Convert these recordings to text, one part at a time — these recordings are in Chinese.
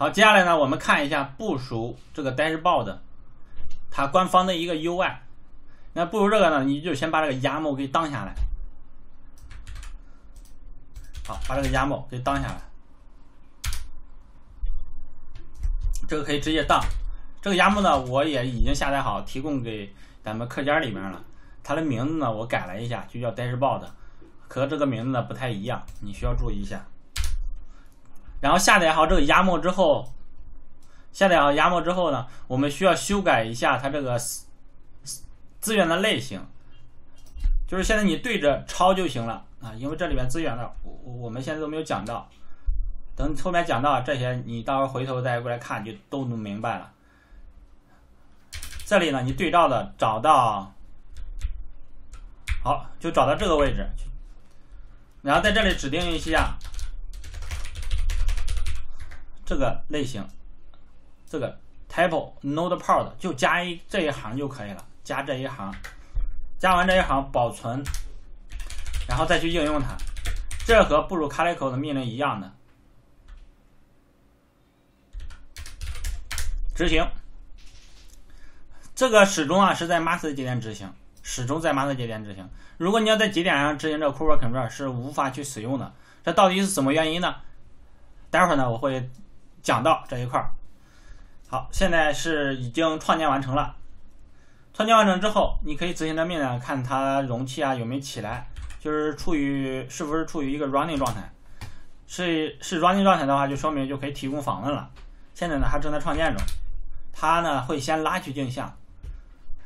好，接下来呢，我们看一下部署这个 DashBoard，它官方的一个 UI。那部署这个呢，你就先把这个 YAML 给当下来。好，把这个 YAML 给当下来。这个可以直接当。这个 YAML 呢，我也已经下载好，提供给咱们课间里面了。它的名字呢，我改了一下，就叫 DashBoard，和这个名字呢不太一样，你需要注意一下。然后下载好这个压模之后，下载好压模之后呢，我们需要修改一下它这个资源的类型，就是现在你对着抄就行了啊，因为这里面资源呢，我我们现在都没有讲到，等后面讲到这些，你到时候回头再过来看就都明白了。这里呢，你对照的找到，好，就找到这个位置，然后在这里指定一下。这个类型，这个 table node part 就加一这一行就可以了，加这一行，加完这一行保存，然后再去应用它，这和部署 c a l i c o 的命令一样的，执行。这个始终啊是在 master 节点执行，始终在 master 节点执行。如果你要在节点上执行这个 k u b e c o n r o l 是无法去使用的。这到底是什么原因呢？待会儿呢我会。讲到这一块儿，好，现在是已经创建完成了。创建完成之后，你可以执行的命令看它容器啊有没有起来，就是处于是不是处于一个 running 状态。是是 running 状态的话，就说明就可以提供访问了。现在呢还正在创建中，它呢会先拉取镜像，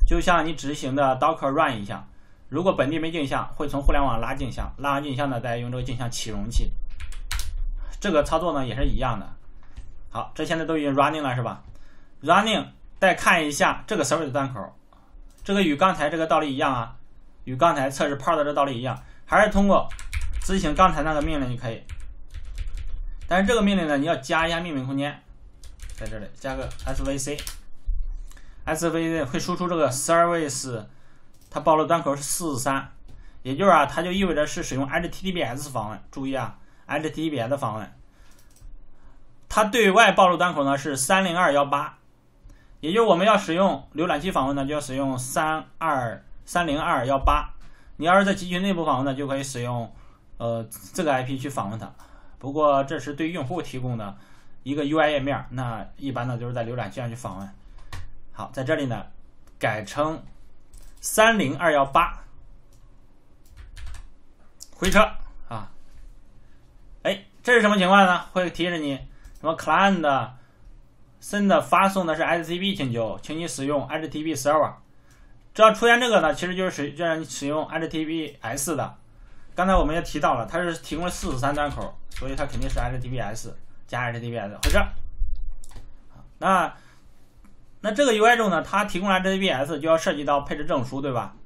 就像你执行的 docker run 一下，如果本地没镜像，会从互联网拉镜像，拉完镜像呢再用这个镜像起容器。这个操作呢也是一样的。好，这现在都已经 running 了，是吧？running，再看一下这个 service 端口，这个与刚才这个道理一样啊，与刚才测试 port 的这道理一样，还是通过执行刚才那个命令就可以。但是这个命令呢，你要加一下命名空间，在这里加个 svc，svc 会输出这个 service，它暴露端口是四三，也就是啊，它就意味着是使用 h t t p s 访问。注意啊 h t t p s 访问。它对外暴露端口呢是三零二幺八，也就是我们要使用浏览器访问呢，就要使用三二三零二幺八。你要是在集群内部访问呢，就可以使用呃这个 IP 去访问它。不过这是对用户提供的一个 UI 页面，那一般呢就是在浏览器上去访问。好，在这里呢改成三零二幺八，回车啊。哎，这是什么情况呢？会提示你。那么 client send 发送的是 HTTP 请求，请你使用 HTTP server。只要出现这个呢，其实就是使让你使用 HTTP S 的。刚才我们也提到了，它是提供了四十三端口，所以它肯定是 HTTP S 加 HTTP S。回事。那那这个 UI 中呢，它提供了 HTTP S，就要涉及到配置证书，对吧？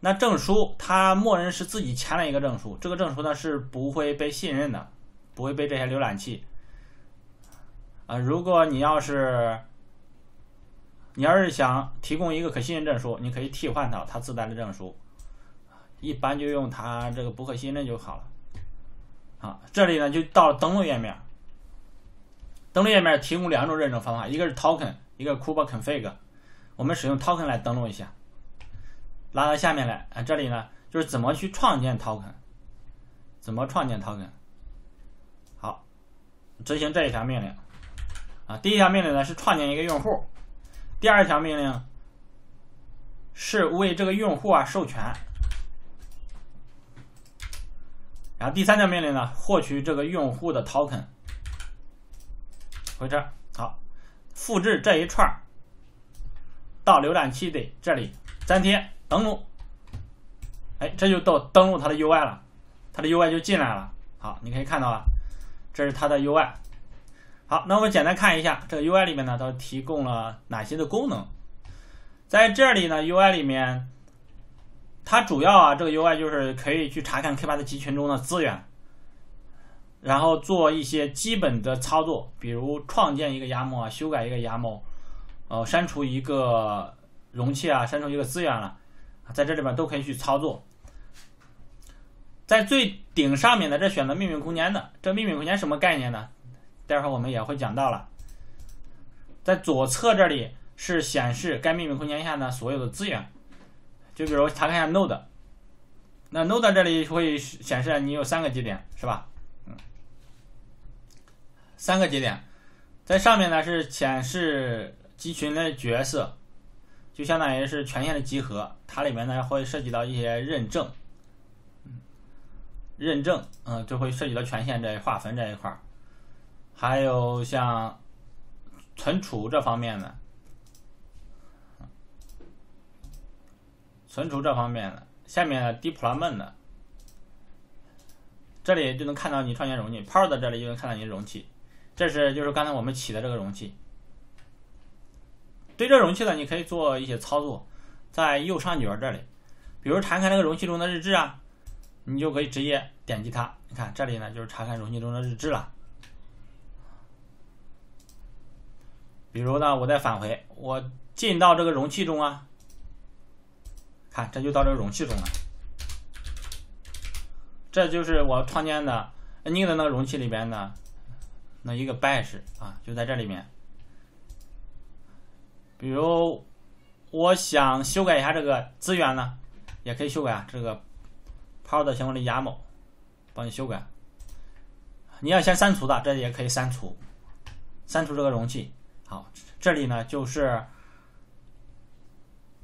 那证书它默认是自己签了一个证书，这个证书呢是不会被信任的，不会被这些浏览器。啊，如果你要是你要是想提供一个可信任证书，你可以替换它它自带的证书，一般就用它这个不可信任就好了。啊，这里呢就到了登录页面。登录页面提供两种认证方法，一个是 token，一个 kube config。我们使用 token 来登录一下，拉到下面来啊。这里呢就是怎么去创建 token，怎么创建 token。好，执行这一条命令。啊，第一条命令呢是创建一个用户，第二条命令是为这个用户啊授权，然后第三条命令呢获取这个用户的 token。回车，好，复制这一串到浏览器的这里，粘贴，登录，哎，这就到登录它的 UI 了，它的 UI 就进来了。好，你可以看到了，这是它的 UI。好，那我们简单看一下这个 UI 里面呢，它提供了哪些的功能？在这里呢，UI 里面，它主要啊，这个 UI 就是可以去查看 k 8的集群中的资源，然后做一些基本的操作，比如创建一个 YAML，修改一个 YAML，呃，删除一个容器啊，删除一个资源了，在这里面都可以去操作。在最顶上面的这选择命名空间的，这命名空间什么概念呢？待会儿我们也会讲到了，在左侧这里是显示该秘密空间下呢所有的资源，就比如查看一下 node，那 node 这里会显示你有三个节点是吧？嗯，三个节点，在上面呢是显示集群的角色，就相当于是权限的集合，它里面呢会涉及到一些认证，认证，嗯，就会涉及到权限这一划分这一块儿。还有像存储这方面的，存储这方面的，下面的 deployment 的，这里就能看到你创建容器，pod 这里就能看到你的容器，这是就是刚才我们起的这个容器。对这容器呢，你可以做一些操作，在右上角这里，比如查看那个容器中的日志啊，你就可以直接点击它，你看这里呢就是查看容器中的日志了。比如呢，我再返回，我进到这个容器中啊，看这就到这个容器中了，这就是我创建的 N 的那个容器里边的那一个 bash 啊，就在这里面。比如我想修改一下这个资源呢，也可以修改啊，这个 Power 的相关的 yaml，帮你修改。你要先删除的，这也可以删除，删除这个容器。好，这里呢就是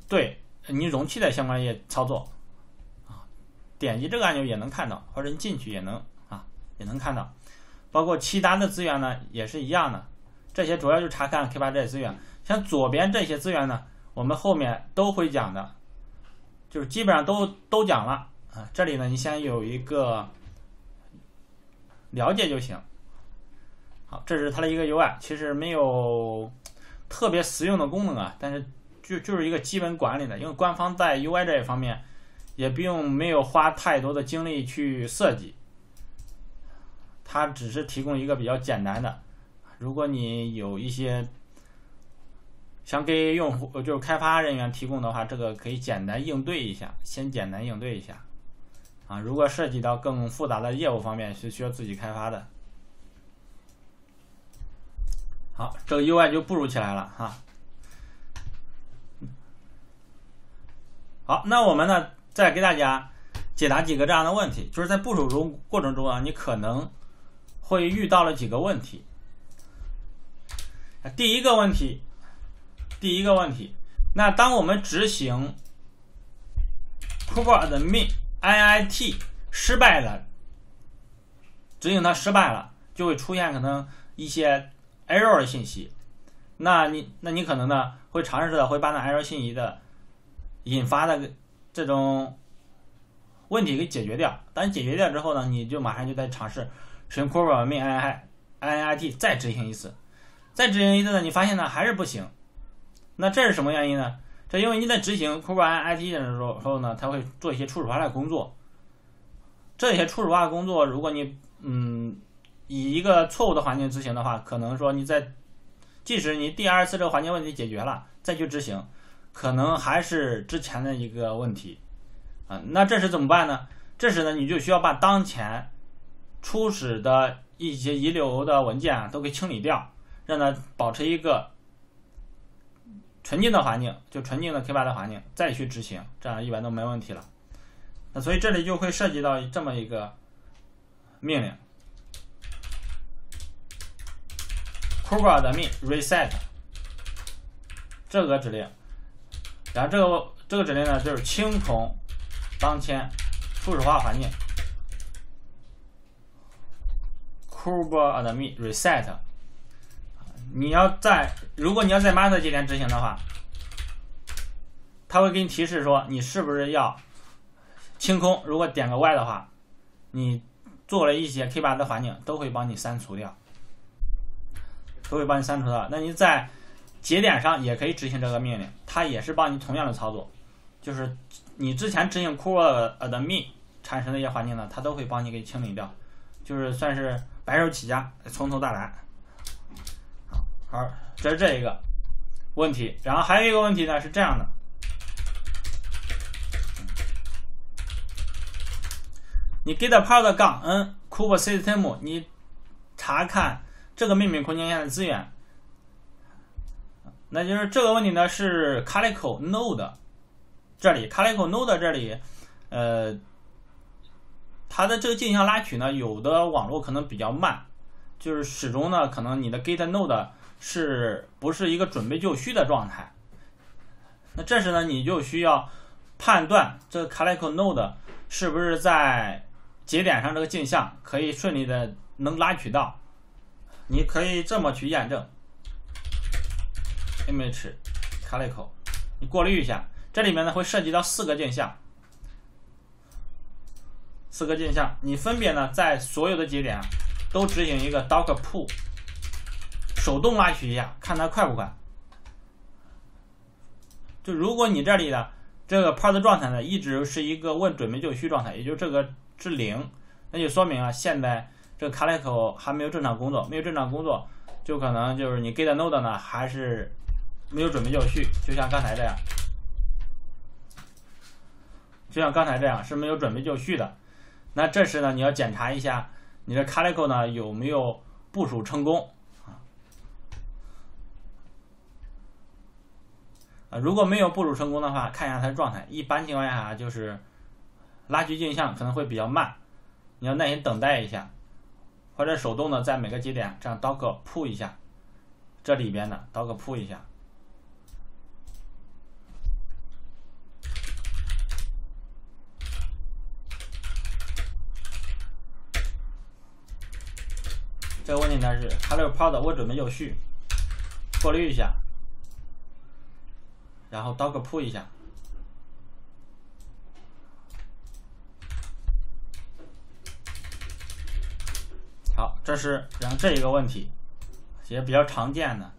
对你容器的相关页操作啊，点击这个按钮也能看到，或者你进去也能啊，也能看到。包括其他的资源呢也是一样的，这些主要就查看 k 8些资源。像左边这些资源呢，我们后面都会讲的，就是基本上都都讲了啊。这里呢，你先有一个了解就行。好，这是它的一个 UI，其实没有特别实用的功能啊，但是就就是一个基本管理的，因为官方在 UI 这一方面也并没有花太多的精力去设计，它只是提供一个比较简单的，如果你有一些想给用户就是开发人员提供的话，这个可以简单应对一下，先简单应对一下，啊，如果涉及到更复杂的业务方面，是需要自己开发的。好，这个 UI 就部署起来了哈。好，那我们呢，再给大家解答几个这样的问题，就是在部署中过程中啊，你可能会遇到了几个问题。第一个问题，第一个问题，那当我们执行 c o v e admin init 失败了，执行它失败了，就会出现可能一些。error 的信息，那你那你可能呢会尝试着会把那 error 信息的引发的这种问题给解决掉。当你解决掉之后呢，你就马上就在尝试使用 cobra 命 i n i i i t 再执行一次，再执行一次呢，你发现呢还是不行。那这是什么原因呢？这因为你在执行 cobra i i t 的时候候呢，它会做一些初始化的工作。这些初始化工作，如果你嗯。以一个错误的环境执行的话，可能说你在即使你第二次这个环境问题解决了，再去执行，可能还是之前的一个问题啊。那这时怎么办呢？这时呢，你就需要把当前初始的一些遗留的文件啊都给清理掉，让它保持一个纯净的环境，就纯净的 k 8的环境，再去执行，这样一般都没问题了。那所以这里就会涉及到这么一个命令。k u b r a 的 m reset 这个指令，然后这个这个指令呢，就是清空当前初始化环境。k u b r a 的 m reset，你要在如果你要在 master 节点执行的话，它会给你提示说你是不是要清空。如果点个 Y 的话，你做了一些 k 8的环境都会帮你删除掉。都会帮你删除的。那你在节点上也可以执行这个命令，它也是帮你同样的操作，就是你之前执行 k o b e 呃的命产生的一些环境呢，它都会帮你给清理掉，就是算是白手起家，从头再来。好，这是这一个问题。然后还有一个问题呢是这样的：你 get part 杠 n kube system，你查看。这个命名空间下的资源，那就是这个问题呢是 calico node 这里 calico node 这里，呃，它的这个镜像拉取呢，有的网络可能比较慢，就是始终呢可能你的 get node 是不是一个准备就绪的状态？那这时呢你就需要判断这个 calico node 是不是在节点上这个镜像可以顺利的能拉取到。你可以这么去验证 i m a g a c a l i c o 你过滤一下，这里面呢会涉及到四个镜像，四个镜像，你分别呢在所有的节点啊都执行一个 docker pull，手动拉取一下，看它快不快。就如果你这里的这个 p a r t 状态呢一直是一个问准备就绪状态，也就这个是零，那就说明啊现在。这个 Calico 还没有正常工作，没有正常工作，就可能就是你 Get Node 呢，还是没有准备就绪，就像刚才这样，就像刚才这样是没有准备就绪的。那这时呢，你要检查一下你的 Calico 呢有没有部署成功啊？如果没有部署成功的话，看一下它的状态，一般情况下就是拉取镜像可能会比较慢，你要耐心等待一下。或者手动的在每个节点这样 Docker p 一下，这里边的 Docker p 一下。这个问题呢是 Hello Pod，我准备有序过滤一下，然后 Docker p 一下。这是，然后这一个问题，也比较常见的。